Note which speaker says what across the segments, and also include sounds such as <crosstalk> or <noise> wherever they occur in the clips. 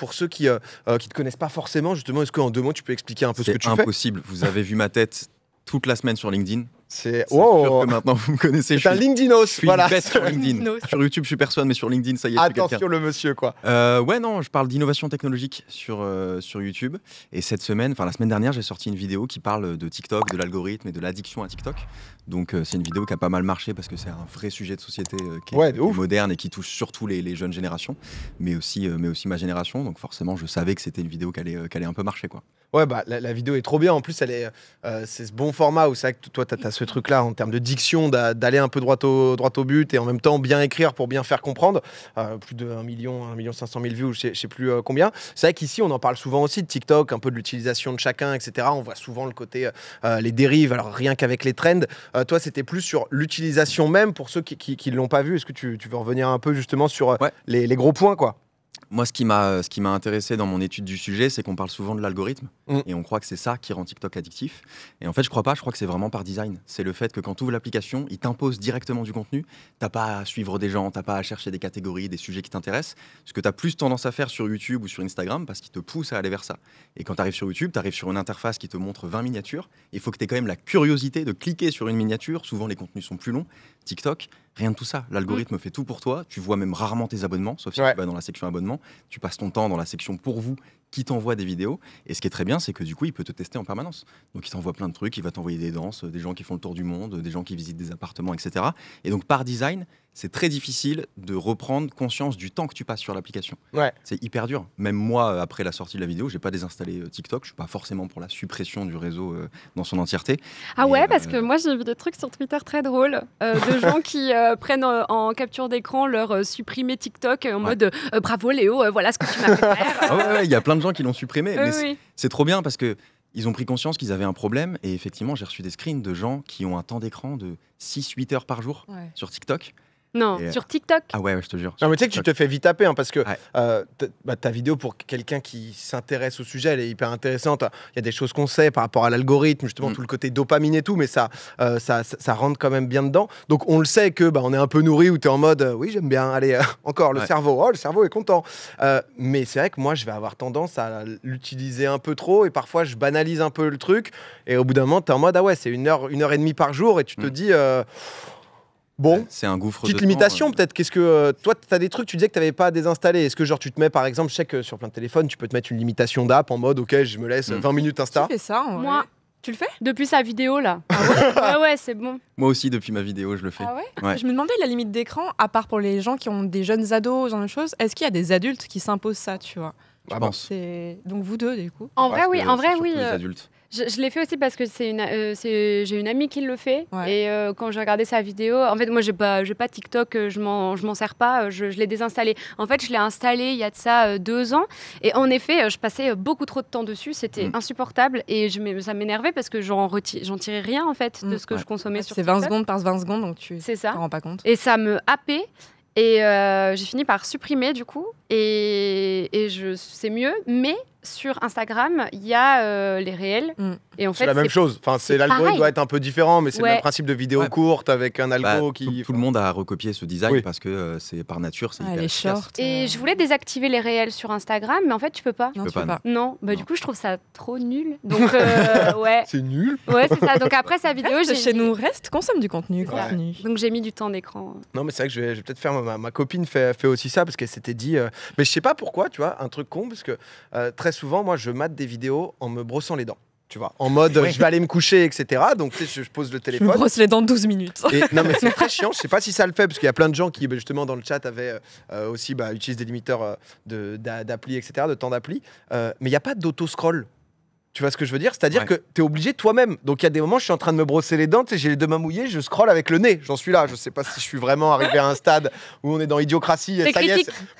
Speaker 1: pour ceux qui euh, euh, ne te connaissent pas forcément, justement, est-ce qu'en deux mots, tu peux expliquer un peu ce que tu fais impossible.
Speaker 2: Vous avez vu ma tête toute la semaine sur LinkedIn. C'est sûr que maintenant vous me connaissez. C'est un LinkedInos, je suis voilà. sur LinkedIn. <laughs> sur YouTube, je suis personne, mais sur LinkedIn, ça y est. Attention le monsieur, quoi. Euh, ouais, non, je parle d'innovation technologique sur euh, sur YouTube. Et cette semaine, enfin la semaine dernière, j'ai sorti une vidéo qui parle de TikTok, de l'algorithme et de l'addiction à TikTok. Donc euh, c'est une vidéo qui a pas mal marché parce que c'est un vrai sujet de société qui est, moderne et qui touche surtout les, jeunes générations, mais aussi mais aussi ma génération. Donc forcément, je savais que c'était une vidéo qui allait qui allait un peu marcher, quoi.
Speaker 1: Ouais, bah la, vidéo est trop bien. En plus, elle est c'est ce bon format où ça, toi, t'as ce truc-là en termes de diction, d'aller un peu droit au, droit au but et en même temps bien écrire pour bien faire comprendre. Euh, plus de 1 million, 1 million 500 000 vues ou je sais, plus euh, combien. C'est vrai qu'ici, on en parle souvent aussi de TikTok, un peu de l'utilisation de chacun, etc. On voit souvent le côté, euh, les dérives, alors rien qu'avec les trends. toi, c'était plus sur l'utilisation même pour ceux qui ne l'ont pas vu. Est-ce que tu, veux revenir un peu justement sur les gros points, quoi
Speaker 2: moi, ce qui m'a, ce qui m'a intéressé dans mon étude du sujet, c'est qu'on parle souvent de l'algorithme mm. et on croit que c'est ça qui rend TikTok addictif. Et en fait, je crois pas. Je crois que c'est vraiment par design. C'est le fait que quand tu ouvres l'application, il t'impose directement du contenu. T'as pas à suivre des gens, t'as pas à chercher des catégories, des sujets qui t'intéressent. Ce que tu as plus tendance à faire sur YouTube ou sur Instagram, parce qu'il te pousse à aller vers ça. Et quand tu arrives sur YouTube, tu arrives sur une interface qui te montre 20 miniatures. Il faut que tu aies quand même la curiosité de cliquer sur une miniature. Souvent, les contenus sont plus longs. TikTok, Rien de tout ça. L'algorithme mm. fait tout pour toi. Tu vois même rarement tes abonnements, sauf si tu vas dans la section abonnements. Tu passes ton temps dans la section pour vous qui t'envoie des vidéos. Et ce qui est très bien, c'est que du coup, il peut te tester en permanence. Donc, il t'envoie plein de trucs, il va t'envoyer des danses, des gens qui font le tour du monde, des gens qui visitent des appartements, etc. Et donc, par design, c'est très difficile de reprendre conscience du temps que tu passes sur l'application. Ouais. C'est hyper dur. Même moi, euh, après la sortie de la vidéo, j'ai pas désinstallé euh, TikTok. Je suis pas forcément pour la suppression du réseau euh, dans son entièreté.
Speaker 3: Ah ouais, parce que moi j'ai vu des trucs sur Twitter très drôles de gens <laughs> qui prennent en capture d'écran leur supprimer TikTok en mode bravo Léo, voilà ce que tu m'as fait
Speaker 2: faire. Ah il y a plein de gens qui l'ont supprimé. Euh, mais c'est trop bien parce que ils ont pris conscience qu'ils avaient un problème. Et effectivement, j'ai reçu des screens de gens qui ont un temps d'écran de 6-8 heures par jour sur TikTok.
Speaker 3: Non, euh, sur TikTok.
Speaker 2: Ah ouais, je te jure. Non, mais tu sais que tu te fais vite taper hein, parce que euh, bah, ta vidéo,
Speaker 1: pour quelqu'un qui s'intéresse au sujet, elle est hyper intéressante. Il y a des choses qu'on sait par rapport à l'algorithme, justement, mm. tout le côté dopamine et tout, mais euh, ça, ça, ça, rentre quand même bien dedans. Donc on le sait que bah, on est un peu nourri ou tu es en mode oui, j'aime bien, allez, <laughs> encore le cerveau. Oh, le cerveau est content. mais c'est vrai que moi, je vais avoir tendance à l'utiliser un peu trop et parfois je banalise un peu le truc. Et au bout d'un moment, tu es en mode ah ouais, c'est une heure, une heure et demie par jour et tu te mm. dis Bon,
Speaker 2: c'est un gouffre. Petite limitation
Speaker 1: euh. peut-être. Qu'est-ce que euh, toi, tu as des trucs, tu disais que tu n'avais pas à désinstaller. Est-ce que genre tu te mets par exemple, je sais que sur plein de téléphones, tu peux te mettre une limitation d'app en mode OK, je me laisse 20 mm. minutes Insta. Tu fais
Speaker 3: ça Moi, tu le fais Depuis sa vidéo là. Ah <laughs> ouais, c'est bon.
Speaker 2: Moi aussi depuis ma vidéo, je le fais. Ah je
Speaker 3: me demandais la limite d'écran à part pour les gens qui ont des jeunes ados, genre de choses, est-ce qu'il y a des adultes qui s'imposent ça, tu vois Je ah pense. Donc vous deux du coup. En vrai oui, en vrai oui. Les euh, adultes. Je, l'ai fait aussi parce que c'est une, euh, j'ai une amie qui le fait. Et euh, quand j'ai regardé sa vidéo, en fait, moi, j'ai pas, j'ai pas TikTok, euh, je m'en, je m'en sers pas, je, l'ai désinstallé. En fait, je l'ai installé il y a de ça deux ans. Et en effet, je passais beaucoup trop de temps dessus, c'était mm. insupportable. Et je, ça m'énervait parce que j'en, j'en tirais rien, en fait, de mm. ce que je consommais sur C'est 20 secondes par 20 secondes, donc tu t'en rends pas compte. Et ça me happait. Et j'ai fini par supprimer du coup. Et, et je, c'est mieux. Mais sur Instagram, il y a euh, les réels. Mm. Et en fait, c'est la même chose. Enfin, c'est l'algorithme doit être
Speaker 2: un peu différent, mais c'est le même principe de vidéo courte avec un algo bah, qui. Tout, le monde a recopié ce design parce que euh, c'est par nature, c'est ah, Et euh.
Speaker 3: je voulais désactiver les réels sur Instagram, mais en fait, tu peux pas. Non, tu peux pas. Bah du coup, je trouve ça trop nul. Donc <laughs> ouais. c'est nul. Ouais, c'est ça. Donc après sa vidéo, chez nous reste consomme du contenu. Donc j'ai mis du temps d'écran.
Speaker 1: Non, mais c'est vrai que je vais, peut-être faire ma, copine fait, fait, aussi ça parce qu'elle s'était dit, mais je sais pas pourquoi, tu vois, un truc con parce que très souvent, moi, je mate des vidéos en me brossant les dents. Tu vois, en <laughs> mode je vais aller me coucher, etc. Donc, je, pose le téléphone. Je me brosse les dents 12
Speaker 3: minutes. non, mais c'est <laughs> très
Speaker 1: chiant. Je sais pas si ça le fait, parce qu'il y a plein de gens qui, bah, justement, dans le chat, avaient euh, aussi, bah, utilisent des limiteurs euh, d'appli, etc., de temps d'appli. Euh, mais il n'y a pas d'auto-scroll. Tu vois ce que je veux dire C'est-à-dire que tu es obligé toi-même. Donc il y a des moments, je suis en train de me brosser les dents, j'ai les deux mains mouillées, je scrolle avec le nez. J'en suis là. Je ne sais pas si je suis vraiment arrivé à un stade où on est dans idiocratie.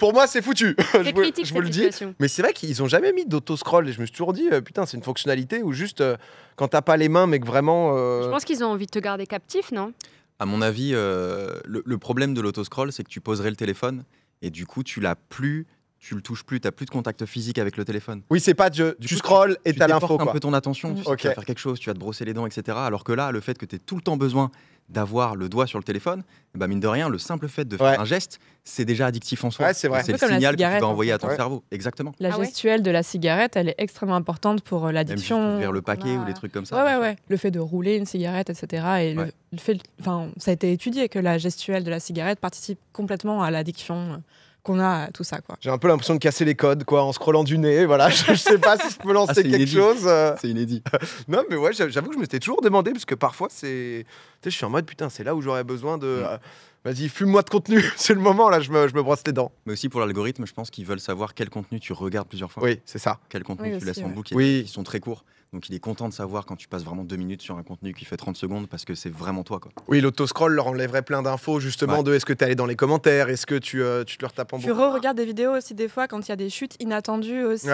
Speaker 1: pour moi, c'est foutu. <laughs> je, vous, je le dis. Mais c'est vrai qu'ils n'ont jamais mis d'auto-scroll. Et je me suis toujours dit, euh, putain, c'est une fonctionnalité où juste euh, quand t'as pas les mains,
Speaker 2: mais que vraiment. Euh, je pense
Speaker 3: qu'ils ont envie de te garder captif, non
Speaker 2: À mon avis, le, le problème de l'auto-scroll, c'est que tu poserais le téléphone et du coup, tu l'as plus tu le touches plus, tu n'as plus de contact physique avec le téléphone.
Speaker 1: Oui, c'est pas du. tu scrolls et tu as l'info. Tu un peu ton attention, tu, mm. vas faire
Speaker 2: quelque chose, tu vas te brosser les dents, etc. Alors que là, le fait que tu aies tout le temps besoin d'avoir le doigt sur le téléphone, ben mine de rien, le simple fait de faire un geste, c'est déjà addictif en soi. c'est vrai. C'est le signal que tu envoyer à ton cerveau. Exactement. La ah
Speaker 3: gestuelle de la cigarette, elle est extrêmement importante pour euh, l'addiction. Vers le paquet
Speaker 2: ou des trucs comme ça. Ouais,
Speaker 3: ouais, Le fait de rouler une cigarette, etc. Et le fait, enfin, ça a été étudié que la gestuelle de la cigarette participe complètement à l'addiction euh, qu'on a tout ça. quoi.
Speaker 1: J'ai un peu l'impression de casser les codes quoi, en scrollant du nez. Voilà. <laughs> Je, sais pas si je peux lancer ah, quelque chose. Euh. C'est inédit. <laughs> non, mais ouais, j'avoue que je me m'étais toujours demandé, parce que parfois, c'est. Tu sais, je suis en mode putain, c'est là où j'aurais besoin de. Mm. Euh, vas-y, fume-moi
Speaker 2: de contenu, <laughs> c'est le moment, là, je me, je me, brosse les dents. Mais aussi pour l'algorithme, je pense qu'ils veulent savoir quel contenu tu regardes plusieurs fois. Oui, c'est ça. Quel contenu tu laisses en boucle. Oui. Ils sont très courts. Donc il est content de savoir quand tu passes vraiment deux minutes sur un contenu qui fait 30 secondes parce que c'est vraiment toi. Quoi.
Speaker 1: Oui, l'autoscroll
Speaker 2: leur enlèverait plein
Speaker 1: d'infos justement de est-ce que tu es allé dans les commentaires, est-ce que tu,
Speaker 2: euh, tu te leur tapes en boucle.
Speaker 3: Tu re-regardes des vidéos aussi des fois quand il y a des chutes inattendues aussi.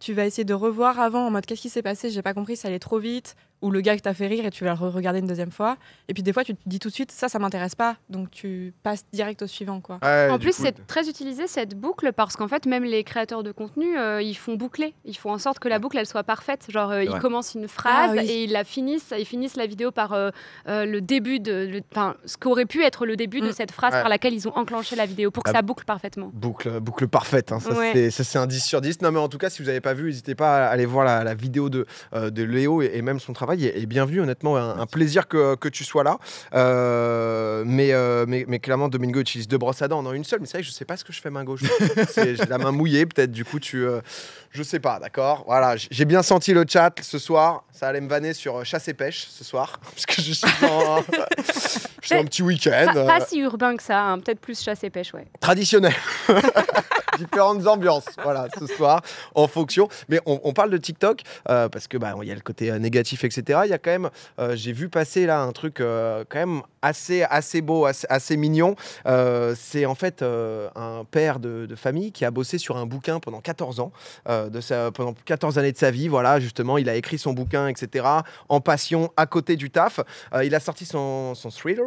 Speaker 3: Tu vas essayer de revoir avant en mode qu'est-ce qui s'est passé, j'ai pas compris, ça allait trop vite ou le gars que t'as fait rire et tu vas le regarder une deuxième fois. Et puis des fois, tu te dis tout de suite, ça, ça m'intéresse pas. Donc tu passes direct au suivant. quoi. en plus, c'est très utilisé cette boucle parce qu'en fait, même les créateurs de contenu, euh, ils font boucler. Ils font en sorte que la boucle, elle soit parfaite. Genre, euh, ils commencent une ah phrase et ils la finissent. Ils finissent la vidéo par euh, le début de. ce qu'aurait pu être le début de mm. cette phrase par laquelle ils ont enclenché la vidéo pour que ça boucle parfaitement.
Speaker 1: Boucle, boucle parfaite. Hein, ça, c'est un 10 sur 10. Non, mais en tout cas, si vous n'avez pas vu, n'hésitez pas à aller voir la, vidéo de, de Léo et même son travail et, bien bienvenue, honnêtement, un, plaisir que, que, tu sois là. Euh, euh, mais, mais, clairement, Domingo utilise deux brosses à dents, en une seule, mais c'est vrai que je sais pas ce que je fais main gauche. <laughs> J'ai la main mouillée, peut-être, du coup, tu. Euh, je sais pas, d'accord Voilà, j'ai bien senti le chat ce soir. Ça allait me vanner sur chasse et pêche ce soir, <laughs> parce que <laughs> je suis dans, un petit week-end. Pas, si
Speaker 3: urbain que ça, hein, peut-être plus chasse et pêche, ouais.
Speaker 1: Traditionnel différentes ambiances, voilà, ce soir, en fonction. Mais on, parle de TikTok, euh, parce que bah, il y a le côté euh, négatif, etc. Il y a quand même, euh, j'ai vu passer là un truc quand même assez, assez beau, assez, mignon. c'est en fait un père de, famille qui a bossé sur un bouquin pendant 14 ans, de sa, pendant 14 années de sa vie. Voilà, justement, il a écrit son bouquin, etc. En passion, à côté du taf. il a sorti son, son thriller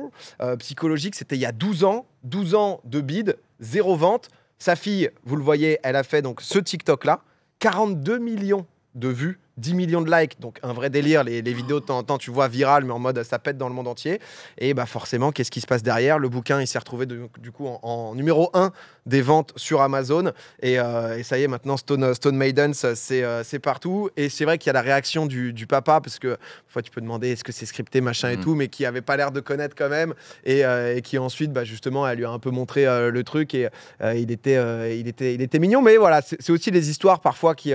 Speaker 1: psychologique, c'était il y a 12 ans, 12 ans de bide, zéro vente. Sa fille, vous le voyez, elle a fait donc ce TikTok-là, 42 millions de vues 10 millions de likes, donc un vrai délire. Les, les vidéos de temps en temps, tu vois, virales, mais en mode ça pète dans le monde entier. Et bah forcément, qu'est-ce qui se passe derrière Le bouquin, il s'est retrouvé du coup en, numéro 1 des ventes sur Amazon. Et, euh, et ça y est, maintenant, Stone, Stone Maidens, c'est euh, c'est partout. Et c'est vrai qu'il y a la réaction du, papa, parce que fois tu peux demander est-ce que c'est scripté, machin et mm. tout, mais qui avait pas l'air de connaître quand même. Et, euh, qui ensuite, bah, justement, elle lui a un peu montré le truc. Et il, était, il, était, il était mignon. Mais voilà, c'est aussi les histoires parfois qui,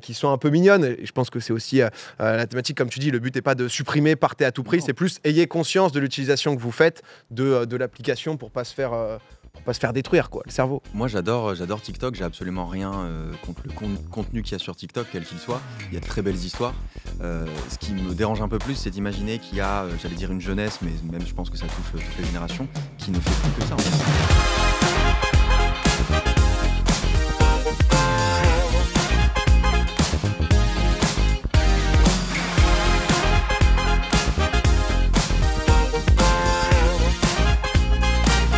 Speaker 1: qui sont un peu mignonnes. Et je je pense que c'est aussi euh, euh, la thématique, comme tu dis, le but n'est pas de supprimer, partez à tout prix, c'est plus ayez conscience de l'utilisation que vous faites de, euh, l'application pour pas se faire
Speaker 2: pas se faire détruire quoi, le cerveau. Moi j'adore j'adore TikTok, j'ai absolument rien contre le contenu qu'il y a sur TikTok, quel qu'il soit. Il y a de très belles histoires. ce qui me dérange un peu plus, c'est d'imaginer qu'il y a, j'allais dire une jeunesse, mais même je pense que ça touche toutes les générations, qui ne fait plus que ça. En fait.